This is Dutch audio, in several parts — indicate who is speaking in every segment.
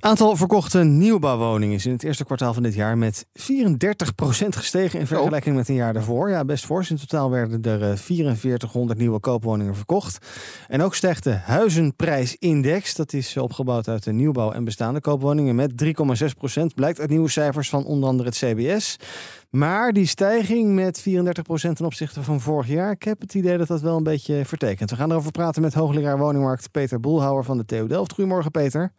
Speaker 1: aantal verkochte nieuwbouwwoningen is in het eerste kwartaal van dit jaar met 34% gestegen in vergelijking met een jaar daarvoor. Ja, best fors. In totaal werden er 4400 eh, nieuwe koopwoningen verkocht. En ook stijgt de huizenprijsindex, dat is opgebouwd uit de nieuwbouw en bestaande koopwoningen, met 3,6%. Blijkt uit nieuwe cijfers van onder andere het CBS. Maar die stijging met 34% ten opzichte van vorig jaar, ik heb het idee dat dat wel een beetje vertekent. We gaan erover praten met hoogleraar woningmarkt Peter Boelhouwer van de TU Delft. Goedemorgen Peter.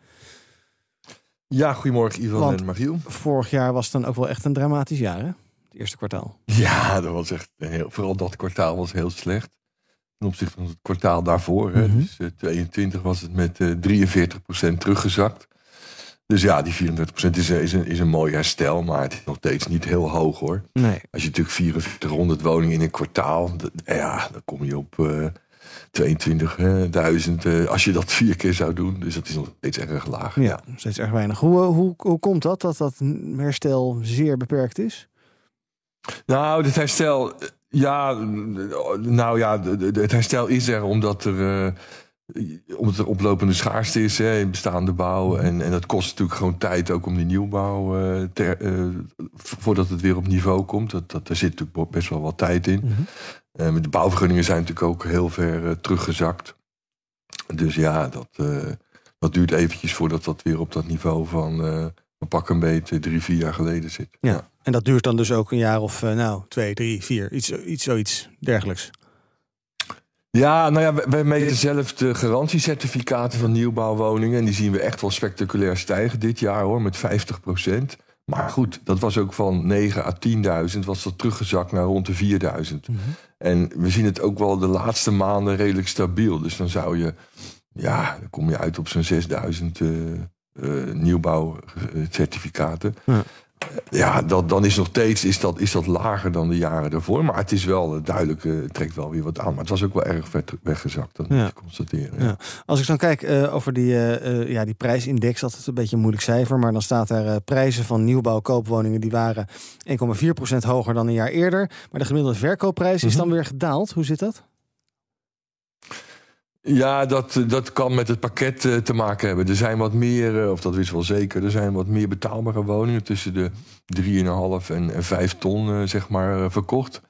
Speaker 1: Ja, goedemorgen Ivan en Mariel. Vorig jaar was dan ook wel echt een dramatisch jaar, hè? Het eerste kwartaal. Ja, dat was echt
Speaker 2: heel, vooral dat kwartaal was heel slecht. Ten opzichte van het kwartaal daarvoor. hè, mhm. dus 22 eh, was het met uh, eh, 43% teruggezakt. Dus ja, die 34% is, eh, is, een, is een mooi herstel, maar het is nog steeds niet heel hoog hoor. Nee. Als je natuurlijk 4400 woningen in een kwartaal, ja, dan kom je op 22.000, eh, als je dat vier keer zou doen. Dus dat is nog steeds erg laag. Ja,
Speaker 1: nog steeds erg weinig. Hoe, eh, hoe, hoe komt dat, dat dat herstel zeer beperkt is?
Speaker 2: Nou, het herstel, ja, nou ja, het herstel is er omdat er eh, omdat er oplopende schaarste is hè, in bestaande bouw. Mhm. En, en dat kost natuurlijk gewoon tijd ook om die nieuwbouw, eh, eh, voordat het weer op niveau komt. Dat, dat, daar zit natuurlijk best wel wat tijd in. Mhm. Eh, de bouwvergunningen zijn natuurlijk ook heel ver teruggezakt. Dus ja, dat, dat duurt eventjes voordat dat weer op dat niveau van pak een beetje drie, vier jaar geleden zit.
Speaker 1: Ja. en dat duurt dan dus ook een jaar of nou, twee, drie, vier, iets, iets zoiets dergelijks.
Speaker 2: Ja, nou ja, wij, meten zelf de garantiecertificaten van nieuwbouwwoningen. En die zien we echt wel spectaculair stijgen dit jaar hoor, met 50 procent. Maar goed, dat was ook van 9 à 10.000, was dat teruggezakt naar rond de 4.000. Mhm. En we zien het ook wel de laatste maanden redelijk stabiel. Dus dan zou je, ja, dan kom je uit op zo'n 6.000 uh, uh, nieuwbouwcertificaten. Ja. Ja, dat, dan is nog steeds is dat, is dat lager dan de jaren daarvoor. Maar het is wel eh, duidelijk, eh, het trekt wel weer wat aan. Maar het was ook wel erg vet weggezakt, dat moet je constateren.
Speaker 1: Ja. Ja. Als ik dan kijk eh, over die, uh, ja, die prijsindex, is een beetje een moeilijk cijfer. Maar dan staat daar prijzen van nieuwbouwkoopwoningen, die waren 1,4% hoger dan een jaar eerder. Maar de gemiddelde verkoopprijs is mhm. dan weer gedaald. Hoe zit dat?
Speaker 2: Ja, dat, dat kan met het pakket eh, te maken hebben. Er zijn wat meer, eh, of dat wist wel zeker, er zijn wat meer betaalbare woningen tussen de 3,5 en, 5 ton, eh, zeg maar, verkocht.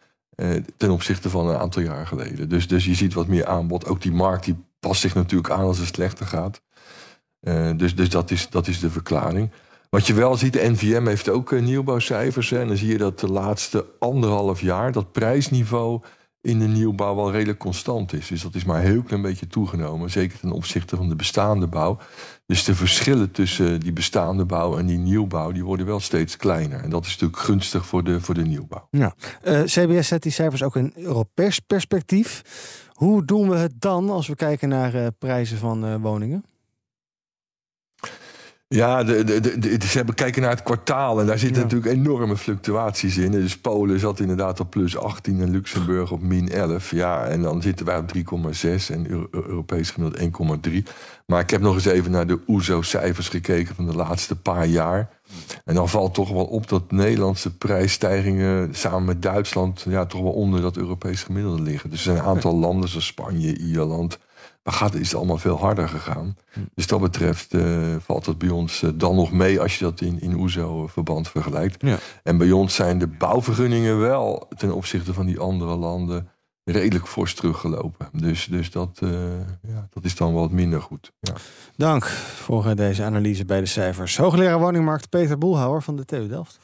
Speaker 2: ten opzichte van een aantal jaar geleden. Dus, dus je ziet wat meer aanbod. Ook die markt die past zich natuurlijk aan als het slechter gaat. dus dus dat, is, dat is de verklaring. Wat je wel ziet, de NVM heeft ook nieuwbouwcijfers. en dan zie je dat de laatste anderhalf jaar dat prijsniveau in de nieuwbouw wel redelijk constant is. Dus dat is maar een heel klein beetje toegenomen, zeker ten opzichte van de bestaande bouw. Dus de verschillen tussen die bestaande bouw en die nieuwbouw, die worden wel steeds kleiner. En dat is natuurlijk gunstig voor de, voor de nieuwbouw.
Speaker 1: Ja. Eh, CBS zet die cijfers ook in Europees perspectief. Hoe doen we het dan als we kijken naar eh, prijzen van eh, woningen?
Speaker 2: Ja, de, de, ze hebben kijken naar het kwartaal en daar zitten natuurlijk enorme fluctuaties in. Dus Polen zat inderdaad op plus 18 en Luxemburg op min 11. Ja, en dan zitten wij op 3,6 en Europees gemiddeld 1,3. Maar ik heb nog eens even naar de OESO-cijfers gekeken van de laatste paar jaar. En dan valt toch wel op dat Nederlandse prijsstijgingen samen met Duitsland ja, toch wel onder dat Europees gemiddelde liggen. Dus er een aantal landen zoals Spanje, Ierland, maar gaat, is het allemaal veel harder gegaan. Hm. Dus dat betreft eh, valt het bij ons eh, dan nog mee als je dat in, in OESO-verband vergelijkt. En bij ons zijn de bouwvergunningen wel ten opzichte van die andere landen redelijk fors teruggelopen. Dus, dus dat, eh, ja, dat is dan wat
Speaker 1: minder goed. Ja. Dank voor deze analyse bij de cijfers. Hoogleraar woningmarkt Peter Boelhouwer van de TU Delft.